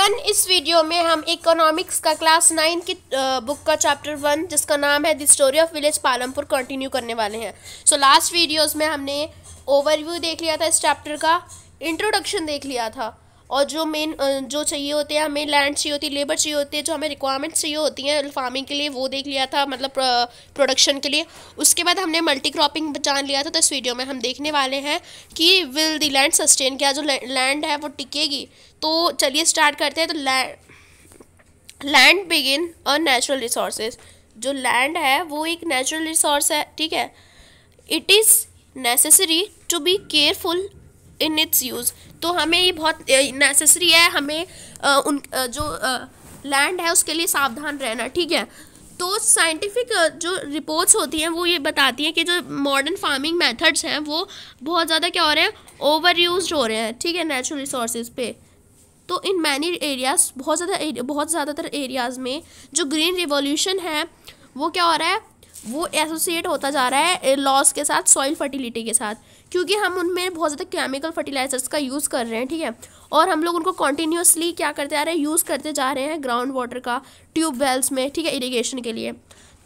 everyone इस video में हम इकोनॉमिक्स का क्लास नाइन की बुक का चैप्टर वन जिसका नाम है the story of village Palampur continue करने वाले हैं सो लास्ट वीडियोस में हमने ओवरव्यू देख लिया था इस चैप्टर का इंट्रोडक्शन देख लिया था और जो मेन जो चाहिए होते हैं हमें लैंड चाहिए होती है लेबर चाहिए होती है जो हमें रिक्वायरमेंट्स चाहिए होती हैं फार्मिंग के लिए वो देख लिया था मतलब प्रोडक्शन के लिए उसके बाद हमने मल्टी क्रॉपिंग जान लिया था तो इस वीडियो में हम देखने वाले हैं कि विल दी लैंड सस्टेन क्या जो लैंड है वो टिकेगी तो चलिए स्टार्ट करते हैं तो लैंड लैंड बिगिन और नेचुरल रिसोर्सेज जो लैंड है वो एक नेचुरल रिसोर्स है ठीक है it is necessary to be careful in its use तो हमें ये बहुत नेसेसरी है हमें आ, उन आ, जो आ, लैंड है उसके लिए सावधान रहना ठीक है तो साइंटिफिक जो रिपोर्ट्स होती हैं वो ये बताती हैं कि जो मॉडर्न फार्मिंग मेथड्स हैं वो बहुत ज़्यादा क्या हो रहे हैं ओवर यूज हो रहे हैं ठीक है नेचुरल रिसोर्सेज पे तो इन मैनी एरियाज़ बहुत ज़्यादा बहुत ज़्यादातर एरियाज़ में जो ग्रीन रिवोल्यूशन है वो क्या हो रहा है वो एसोसिएट होता जा रहा है लॉस के साथ सॉइल फर्टिलिटी के साथ क्योंकि हम उनमें बहुत ज़्यादा केमिकल फर्टिलाइजर्स का यूज़ कर रहे हैं ठीक है और हम लोग उनको कॉन्टीन्यूसली क्या करते आ रहे हैं यूज़ करते जा रहे हैं ग्राउंड वाटर का ट्यूब वेल्स में ठीक है इरीगेशन के लिए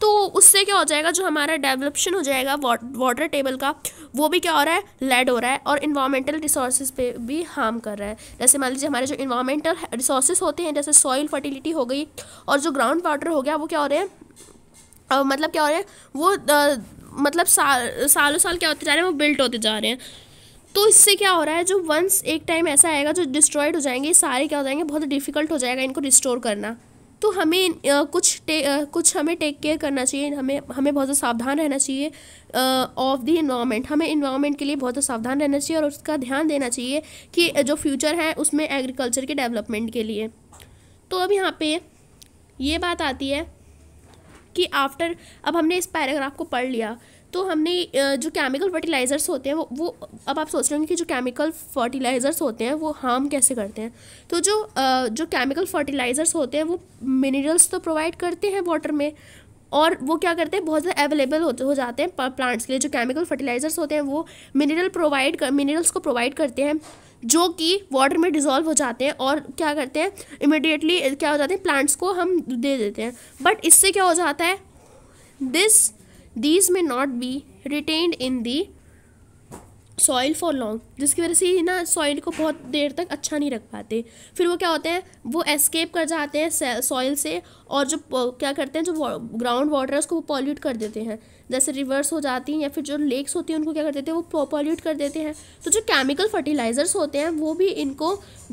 तो उससे क्या हो जाएगा जो हमारा डेवलपशन हो जाएगा वाटर टेबल का वो भी क्या हो रहा है लेड हो रहा है और इन्वामेंटल रिसोर्स पे भी हार्म कर रहा है जैसे मान लीजिए हमारे जो इन्वामेंटल रिसोर्स होते हैं जैसे सॉइल फर्टिलिटी हो गई और जो ग्राउंड वाटर हो गया वो क्या हो रहे हैं और मतलब क्या हो रहा है वो आ, मतलब सा, सालों साल क्या होते जा रहे हैं वो बिल्ट होते जा रहे हैं तो इससे क्या हो रहा है जो वंस एक टाइम ऐसा आएगा जो डिस्ट्रॉयड हो जाएंगे सारे क्या हो जाएंगे बहुत डिफ़िकल्ट हो जाएगा इनको रिस्टोर करना तो हमें आ, कुछ टे, आ, कुछ हमें टेक केयर करना चाहिए हमें हमें बहुत सावधान रहना चाहिए ऑफ द इन्वामेंट हमें इन्वामेंट के लिए बहुत सावधान रहना चाहिए और उसका ध्यान देना चाहिए कि जो फ्यूचर है उसमें एग्रीकल्चर के डेवलपमेंट के लिए तो अब यहाँ पे ये बात आती है कि आफ्टर अब हमने इस पैराग्राफ को पढ़ लिया तो हमने जो केमिकल फर्टिलाइज़र्स होते हैं वो वो अब आप सोच रहे होंगे कि जो केमिकल फर्टिलाइज़र्स होते हैं वो हार्म कैसे करते हैं तो जो जो केमिकल फर्टिलाइज़र्स होते हैं वो मिनरल्स तो प्रोवाइड करते हैं वाटर में और वो क्या करते हैं बहुत ज़्यादा अवेलेबल हो, हो जाते हैं प्लांट्स के लिए जो केमिकल फर्टिलाइज़र्स होते हैं वो मिनरल प्रोवाइड मिनरल्स को प्रोवाइड करते हैं जो कि वाटर में डिज़ोल्व हो जाते हैं और क्या करते हैं इमिडिएटली क्या हो जाते हैं प्लांट्स को हम दे देते हैं बट इससे क्या हो जाता है this these may not be retained in the soil for long जिसकी वजह से ना सॉइल को बहुत देर तक अच्छा नहीं रख पाते फिर वो क्या होते हैं वो एस्केप कर जाते हैं सॉइल से और जो क्या करते हैं जो ग्राउंड वाटर है उसको वो पॉल्यूट कर देते हैं जैसे रिवर्स हो जाती हैं या फिर जो लेक्स होती हैं उनको क्या कर देते हैं वो पॉल्यूट कर देते हैं तो जो केमिकल फर्टिलाइज़र्स होते हैं वो भी इनको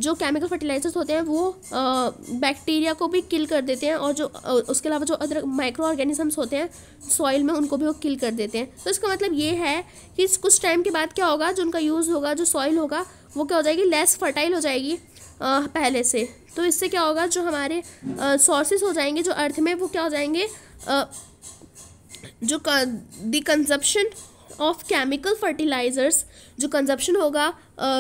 जो केमिकल फर्टिलाइज़र्स होते हैं वो बैक्टीरिया को भी किल कर देते हैं और जो उसके अलावा जो अदर माइक्रो ऑर्गेनिजम्स होते हैं सॉइल में उनको भी वो किल कर देते हैं तो इसका मतलब ये है कि कुछ टाइम के बाद क्या होगा जो उनका यूज़ होगा जो सॉइल होगा वो क्या हो जाएगी लेस फर्टाइल हो जाएगी आ, पहले से तो इससे क्या होगा जो हमारे सोर्सेस हो जाएंगे जो अर्थ में वो क्या हो जाएंगे आ, जो the consumption of chemical fertilizers जो कंजप्शन होगा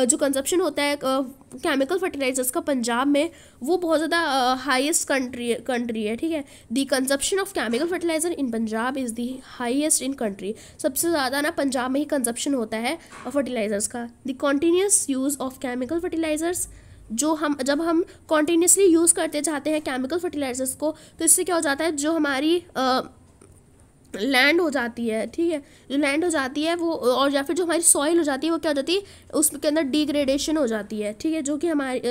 जो कंजप्शन होता है केमिकल फर्टिलाइज़र्स का पंजाब में वो बहुत ज़्यादा हाईएस्ट कंट्री कंट्री है ठीक है the consumption of chemical fertilizer in Punjab is the highest in country सबसे ज़्यादा ना पंजाब में ही कंजप्शन होता है फर्टिलाइज़र्स का the continuous use of chemical fertilizers जो हम जब हम कॉन्टीन्यूसली यूज़ करते जाते हैं केमिकल फर्टिलाइज़र्स को तो इससे क्या हो जाता है जो हमारी uh, लैंड हो जाती है ठीक है जो लैंड हो जाती है वो और या फिर जो हमारी सॉइल हो जाती है वो क्या हो जाती है उसके अंदर डिग्रेडेशन हो जाती है ठीक है जो कि हमारी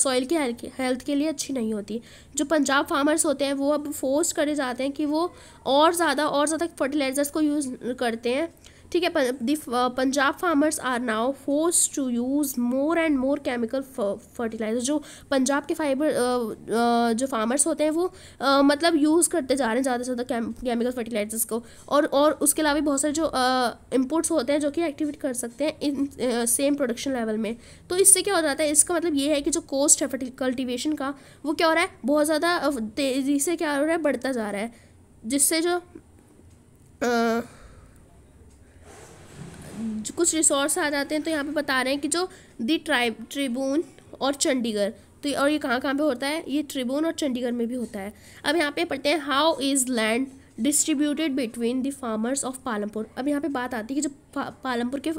सॉइल की हेल्थ के लिए अच्छी नहीं होती जो पंजाब फार्मर्स होते हैं वो अब फोर्स करे जाते हैं कि वो और ज़्यादा और ज़्यादा फर्टिलाइज़र्स को यूज़ करते हैं ठीक है the Punjab farmers are now force to use more and more chemical fertilizer जो पंजाब के फाइबर uh, uh, जो फार्मर्स होते हैं वो uh, मतलब यूज़ करते जा रहे हैं ज़्यादा से ज़्यादा केमिकल फर्टिलाइजर्स को और और उसके अलावा बहुत सारे जो इम्पोर्ट्स होते हैं जो कि एक्टिवेट कर सकते हैं इन सेम प्रोडक्शन लेवल में तो इससे क्या हो जाता है इसका मतलब ये है कि जो कॉस्ट है कल्टिवेशन का वो क्या हो रहा है बहुत ज़्यादा तेज़ी से क्या हो रहा है बढ़ता जा रहा है जिससे जो आ, कुछ रिसोर्स आ जाते हैं तो यहाँ पे बता रहे हैं कि जो दी ट्राइब ट्रिब्यून और चंडीगढ़ तो और ये कहाँ कहाँ पे होता है ये ट्रिब्यून और चंडीगढ़ में भी होता है अब यहाँ पे पढ़ते हैं how is land distributed between the farmers of Palampur अब यहाँ पे बात आती है कि जो पा, पालमपुर के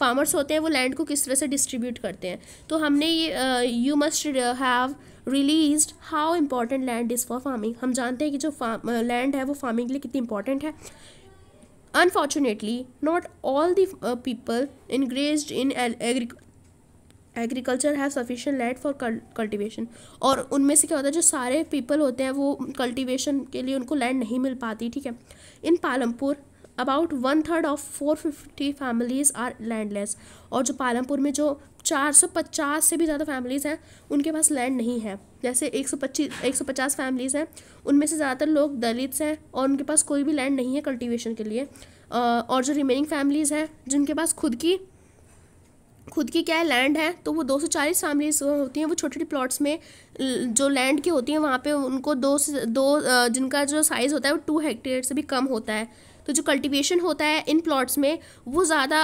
फार्मर्स होते हैं वो लैंड को किस तरह से डिस्ट्रीब्यूट करते हैं तो हमने ये you must have realise how important land is for farming हम जानते हैं कि जो फार्म लैंड है वो फार्मिंग के लिए कितनी इंपॉर्टेंट है Unfortunately, not all the uh, people engaged in agri agriculture have sufficient land for cultivation और उनमें से क्या होता है जो सारे पीपल होते हैं वो कल्टिवेशन के लिए उनको लैंड नहीं मिल पाती ठीक है in Palampur about one third of four fifty families are landless और जो पालमपुर में जो 450 से भी ज़्यादा फैमिलीज़ हैं उनके पास लैंड नहीं है जैसे 125 150 फैमिलीज़ हैं उनमें से ज़्यादातर लोग दलित्स हैं और उनके पास कोई भी लैंड नहीं है कल्टीवेशन के लिए और जो रिमेनिंग फैमिलीज़ हैं जिनके पास खुद की खुद की क्या है लैंड है तो वो दो सौ चालीस फैमिलीज होती हैं वो छोटे छोटे प्लॉट्स में जो लैंड की होती हैं वहाँ पे उनको दो से दो जिनका जो साइज़ होता है वो टू हेक्टेयर से भी कम होता है तो जो कल्टिवेशन होता है इन प्लॉट्स में वो ज़्यादा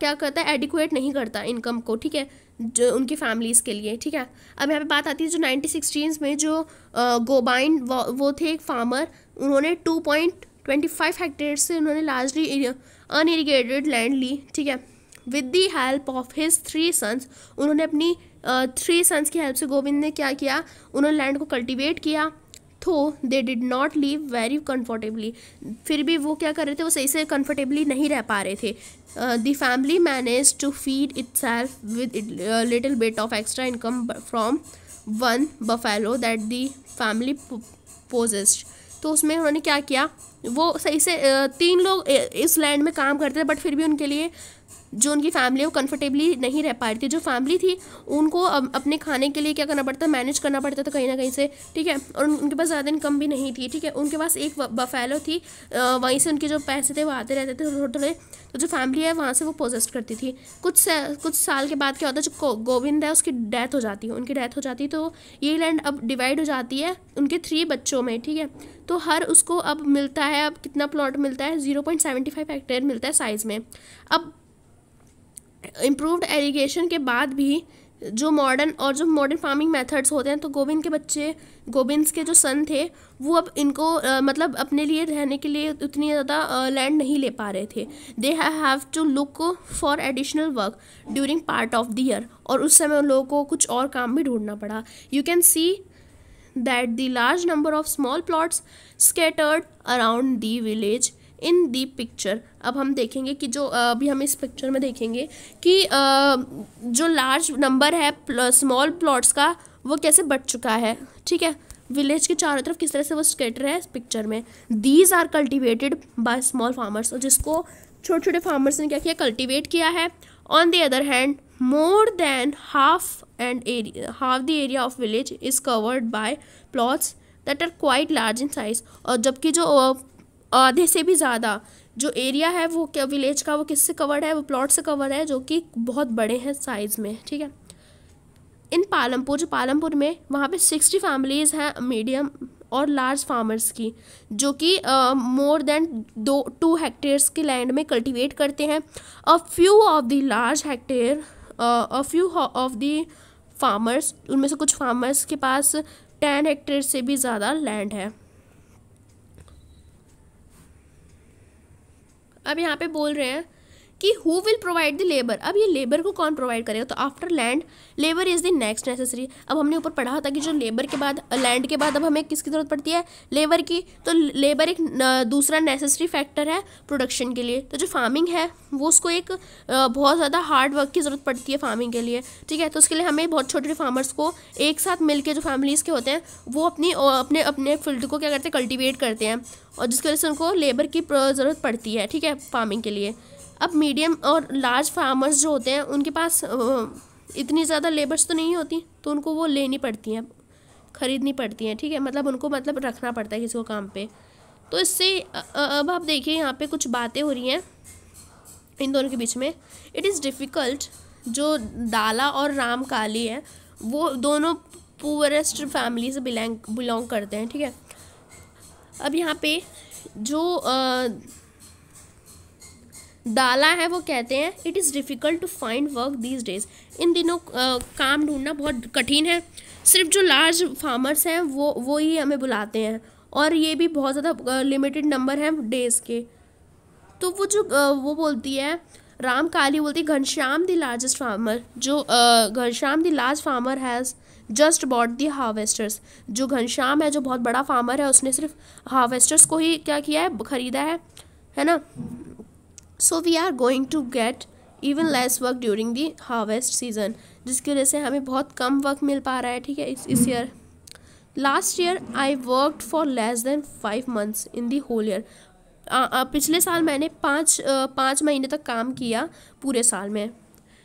क्या करता है एडिकुएट नहीं करता इनकम को ठीक है जो उनकी फैमिलीज़ के लिए ठीक है अब यहाँ पे बात आती है जो नाइनटी सिक्सटीन्स में जो गोबाइन वो थे एक फार्मर उन्होंने two point twenty five hectare से उन्होंने लार्जली अनइरीगेटेड लैंड ली ठीक है with the help of his three sons उन्होंने अपनी थ्री सन्स की हेल्प से गोविंद ने क्या किया उन्होंने लैंड को कल्टिवेट किया though they did not live very comfortably फिर भी वो क्या कर रहे थे वो सही से कंफर्टेबली नहीं रह पा रहे थे the family manage to feed itself with little bit of extra income from one buffalo that the family possessed तो उसमें उन्होंने क्या किया वो सही से uh, तीन लोग इस लैंड में काम करते थे बट फिर भी उनके लिए जो उनकी फैमिली है वो कंफर्टेबली नहीं रह पा रही थी जो फैमिली थी उनको अपने खाने के लिए क्या करना पड़ता मैनेज करना पड़ता था कहीं ना कहीं से ठीक है और उनके पास ज़्यादा इनकम भी नहीं थी ठीक है उनके पास एक बफेलो थी वहीं से उनके जो पैसे थे वो आते रहते थे थोड़े थोड़े तो जो फैमिली है वहाँ से वो पोजेस्ट करती थी कुछ कुछ साल के बाद क्या होता है जो गोविंद है उसकी डेथ हो जाती है उनकी डेथ हो जाती है तो ये लैंड अब डिवाइड हो जाती है उनके थ्री बच्चों में ठीक है तो हर उसको अब मिलता है अब कितना प्लॉट मिलता है zero point seventy five hectare मिलता है साइज़ में अब इम्प्रूवड एरीगेशन के बाद भी जो मॉडर्न और जो मॉडर्न फार्मिंग मेथड्स होते हैं तो गोविंद के बच्चे गोविंद के जो सन थे वो अब इनको आ, मतलब अपने लिए रहने के लिए उतनी ज़्यादा लैंड नहीं ले पा रहे थे they have to look for additional work during part of the year और उस समय उन लोगों को कुछ और काम भी ढूंढना पड़ा you can see that the large number of small plots scattered around the village in the picture अब हम देखेंगे कि जो अभी हम इस पिक्चर में देखेंगे कि जो लार्ज नंबर है स्मॉल प्लॉट्स का वो कैसे बढ़ चुका है ठीक है विलेज के चारों तरफ किस तरह से वो स्केटर है इस पिक्चर में these are cultivated by small farmers जिसको छोटे छोटे फार्मर्स ने क्या किया कल्टिवेट किया है on the other hand more than half and area half the area of village is covered by plots that are quite large in size और जबकि जो आधे से भी ज़्यादा जो एरिया है वो क्या विलेज का वो किससे कवर्ड है वो प्लॉट से कवर है जो कि बहुत बड़े हैं साइज़ में ठीक है इन पालमपुर जो पालमपुर में वहाँ पे सिक्सटी फैमिलीज़ हैं मीडियम और लार्ज फार्मर्स की जो कि मोर देन दो टू हेक्टेयर्स के लैंड में कल्टीवेट करते हैं a few of the large hectare a few of the farmers उनमें से कुछ फार्मर्स के पास टेन हेक्टेयर से भी ज़्यादा लैंड है अब यहाँ पे बोल रहे हैं कि who will provide the labour अब ये लेबर को कौन प्रोवाइड करेगा तो after land labour is the next necessary अब हमने ऊपर पढ़ा था कि जो लेबर के बाद लैंड के बाद अब हमें किसकी ज़रूरत पड़ती है लेबर की तो लेबर एक दूसरा नेसेसरी फैक्टर है प्रोडक्शन के लिए तो जो फार्मिंग है वो उसको एक बहुत ज़्यादा हार्ड वर्क की ज़रूरत पड़ती है फार्मिंग के लिए ठीक है तो उसके लिए हमें बहुत छोटे छोटे फार्मर्स को एक साथ मिल जो फैमिलीज़ के होते हैं वो अपनी अपने अपने फील्ड को क्या करते हैं कल्टिवेट करते हैं और जिसकी वजह से उनको लेबर की ज़रूरत पड़ती है ठीक है फार्मिंग के लिए अब मीडियम और लार्ज फार्मर्स जो होते हैं उनके पास इतनी ज़्यादा लेबर्स तो नहीं होती तो उनको वो लेनी पड़ती हैं ख़रीदनी पड़ती हैं ठीक है मतलब उनको मतलब रखना पड़ता है किसी को काम पे तो इससे अब आप देखिए यहाँ पे कुछ बातें हो रही हैं इन दोनों के बीच में इट इज़ डिफ़िकल्ट जो दाला और राम काली है वो दोनों पुअरेस्ट फैमिली से बिलोंग बिलोंग करते हैं ठीक है अब यहाँ पे जो आ, डाला है वो कहते हैं it is difficult to find work these days इन दिनों आ, काम ढूंढना बहुत कठिन है सिर्फ जो लार्ज फार्मर्स हैं वो वो ही हमें बुलाते हैं और ये भी बहुत ज़्यादा लिमिटेड नंबर हैं डेज के तो वो जो आ, वो बोलती है राम काली बोलती है घनश्याम दी लार्जेस्ट फार्मर जो Ghanshyam the large farmer has just bought the harvesters जो घनश्याम है जो बहुत बड़ा फार्मर है उसने सिर्फ हार्वेस्टर्स को ही क्या किया है ख़रीदा है है ना so we are going to get even less work during the harvest season जिसकी वजह से हमें बहुत कम वर्क मिल पा रहा है ठीक है इस year last year I work for less than five months in the whole year पिछले साल मैंने पाँच पाँच महीने तक काम किया पूरे साल में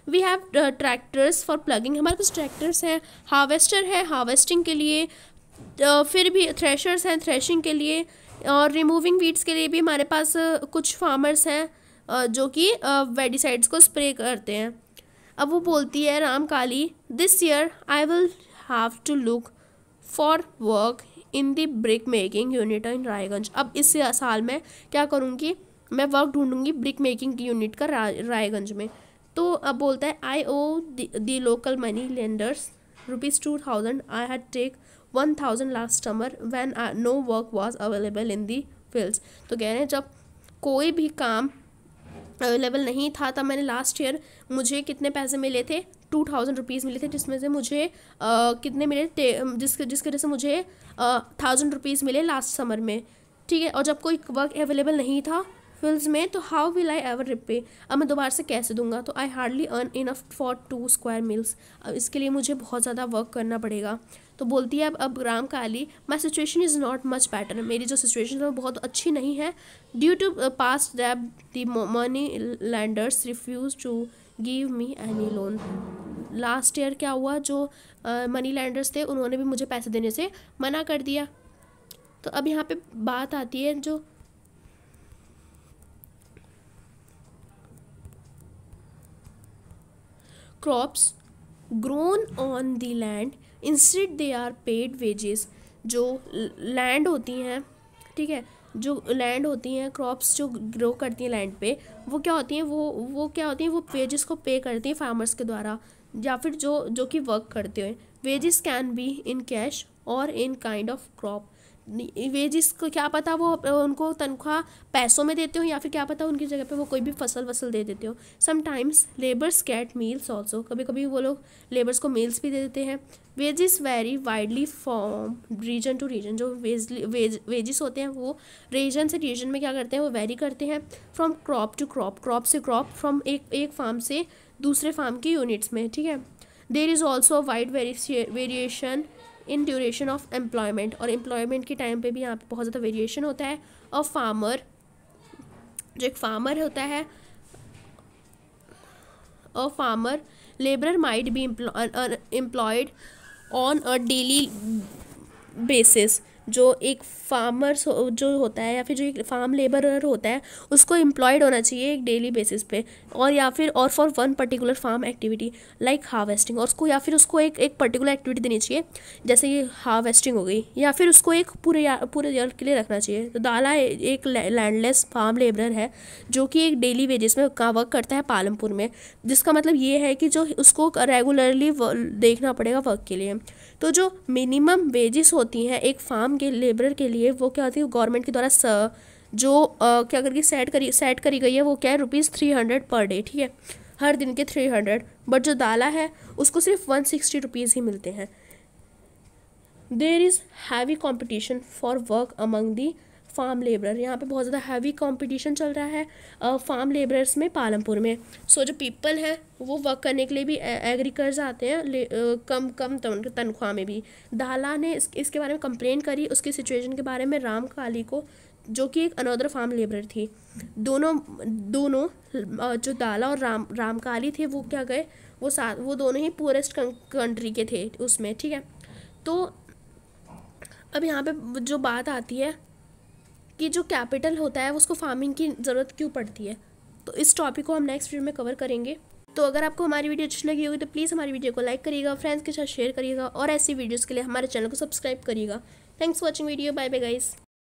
we have tractors for ploughing हमारे पास ट्रैक्टर्स हैं हार्वेस्टर है हार्वेस्टिंग के लिए फिर भी थ्रेशर्स हैं थ्रेशिंग के लिए और रिमूविंग वीड्स के लिए भी हमारे पास कुछ फार्मर्स हैं जो कि वेडिसाइड्स को स्प्रे करते हैं अब वो बोलती है Ram Kali this year I will have to look for work in the brick making unit in Raiganj अब इस साल में क्या करूँगी मैं वर्क ढूंढूंगी ब्रिक मेकिंग यूनिट का रायगंज में तो अब बोलता है I owe the local money lenders rupees two thousand I had take one thousand last summer when no work was available in the fields तो कह रहे हैं जब कोई भी काम अवेलेबल नहीं था तब मैंने लास्ट ईयर मुझे कितने पैसे मिले थे टू थाउजेंड रुपीज़ मिले थे जिसमें से मुझे आ, कितने मिले जिसके जिसकी वजह से मुझे थाउजेंड रुपीज़ मिले लास्ट समर में ठीक है और जब कोई वर्क अवेलेबल नहीं था फिल्स में तो how will I ever repay अब मैं दोबारा से कैसे दूंगा तो I hardly earn enough for two square meals इसके लिए मुझे बहुत ज़्यादा वर्क करना पड़ेगा तो बोलती है अब अब Ram Kali my situation is not much better मेरी जो सिचुएशन है वो बहुत अच्छी नहीं है due to past debt the money lenders refuse to give me any loan last year क्या हुआ जो मनी uh, लैंडर्स थे उन्होंने भी मुझे पैसे देने से मना कर दिया तो अब यहाँ पे बात आती है जो crops grown on the land instead they are paid wages जो लैंड होती हैं ठीक है जो लैंड होती हैं क्रॉप्स जो ग्रो करती हैं लैंड पे वो क्या होती हैं वो वो क्या होती हैं वो वेजेस को पे करती हैं फार्मर्स के द्वारा या फिर जो जो कि वर्क करते हैं wages can be in cash और in kind of crop wages को क्या पता वो उनको तनख्वाह पैसों में देते हो या फिर क्या पता उनकी जगह पे वो कोई भी फसल वसल दे देते हो sometimes labours get meals also कभी कभी वो लोग लेबर्स को मील्स भी दे देते हैं wages very widely from region to region जो वेज वेजिस होते हैं वो रीजन से रीजन में क्या करते हैं वो वेरी करते हैं from crop to crop crop से क्रॉप फ्रॉम एक एक फार्म से दूसरे फार्म की यूनिट्स में ठीक है there is also wide variation in duration of employment और एम्प्लॉयमेंट के टाइम पे भी यहाँ पे बहुत ज़्यादा वेरिएशन होता है और फार्मर जो एक फार्मर होता है a farmer labour might be employed on a daily basis जो एक फार्मर्स हो, जो होता है या फिर जो एक फार्म लेबरर होता है उसको एम्प्लॉयड होना चाहिए एक डेली बेसिस पे और या फिर और for one particular farm activity like harvesting और उसको या फिर उसको एक एक पर्टिकुलर एक्टिविटी देनी चाहिए जैसे कि हार्वेस्टिंग हो गई या फिर उसको एक पूरे पूरे ईयर के लिए रखना चाहिए तो दाला एक लैंडलेस फार्म लेबरर है जो कि एक डेली वेजेस में का वर्क करता है पालमपुर में जिसका मतलब ये है कि जो उसको रेगुलरली देखना पड़ेगा वर्क के लिए तो जो मिनिमम वेजेस होती हैं एक फार्म के लेबर के लिए वो क्या होती है गवर्नमेंट के द्वारा जो क्या करके सेट करी सेट करी गई है वो क्या है rupees three hundred per day ठीक है हर दिन के थ्री हंड्रेड बट जो दाला है उसको सिर्फ वन सिक्सटी रुपीज़ ही मिलते हैं there is heavy competition for work among the farm labourer यहाँ पे बहुत ज़्यादा हैवी कंपटीशन चल रहा है फार्म लेबरर्स में पालमपुर में सो so, जो पीपल हैं वो वर्क करने के लिए भी एग्रीकर्स आते हैं कम कम तनख्वाह में भी दाला ने इस, इसके बारे में कंप्लेन करी उसकी सिचुएशन के बारे में राम काली को जो कि एक अनोदर फार्म लेबरर थी दोनों दोनों जो दाला और राम रामकाली थे वो क्या गए वो साथ वो दोनों ही पुअरेस्ट कंट्री के थे उसमें ठीक है तो अब यहाँ पे जो बात आती है कि जो कैपिटल होता है उसको फार्मिंग की ज़रूरत क्यों पड़ती है तो इस टॉपिक को हम नेक्स्ट वीडियो में कवर करेंगे तो अगर आपको हमारी वीडियो अच्छी लगी होगी तो प्लीज़ हमारी वीडियो को लाइक करिएगा फ्रेंड्स के साथ शेयर करिएगा और ऐसी वीडियोज़ के लिए हमारे चैनल को सब्सक्राइब करिएगा thanks for watching video bye bye guys